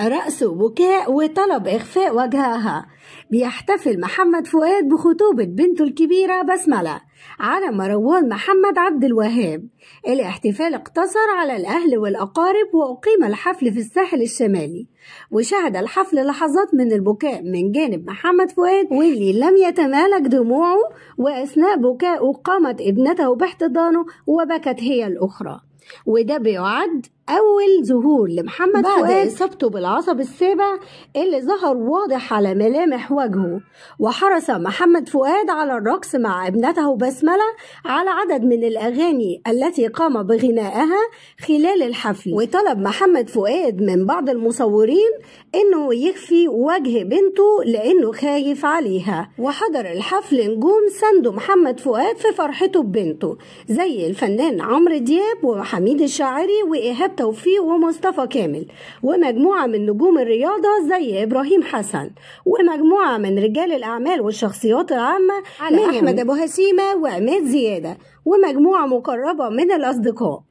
رأس بكاء وطلب إخفاء وجهها بيحتفل محمد فؤاد بخطوبة بنته الكبيرة بسملة على مروان محمد عبد الوهاب الاحتفال اقتصر على الأهل والأقارب وأقيم الحفل في الساحل الشمالي وشهد الحفل لحظات من البكاء من جانب محمد فؤاد واللي لم يتمالك دموعه وأثناء بكائه قامت ابنته باحتضانه وبكت هي الأخرى وده بيعد أول ظهور لمحمد بعد فؤاد بعد إصابته بالعصب السابع اللي ظهر واضح على ملامح وجهه وحرص محمد فؤاد على الرقص مع ابنته بسملة على عدد من الأغاني التي قام بغنائها خلال الحفل وطلب محمد فؤاد من بعض المصورين إنه يخفي وجه بنته لأنه خايف عليها وحضر الحفل نجوم ساندوا محمد فؤاد في فرحته ببنته زي الفنان عمرو دياب وحميد الشاعري وإيهاب توفيق ومصطفى كامل ومجموعة من نجوم الرياضة زي إبراهيم حسن ومجموعة من رجال الأعمال والشخصيات العامة على أحمد أبو هشيمة وعماد زيادة ومجموعة مقربة من الأصدقاء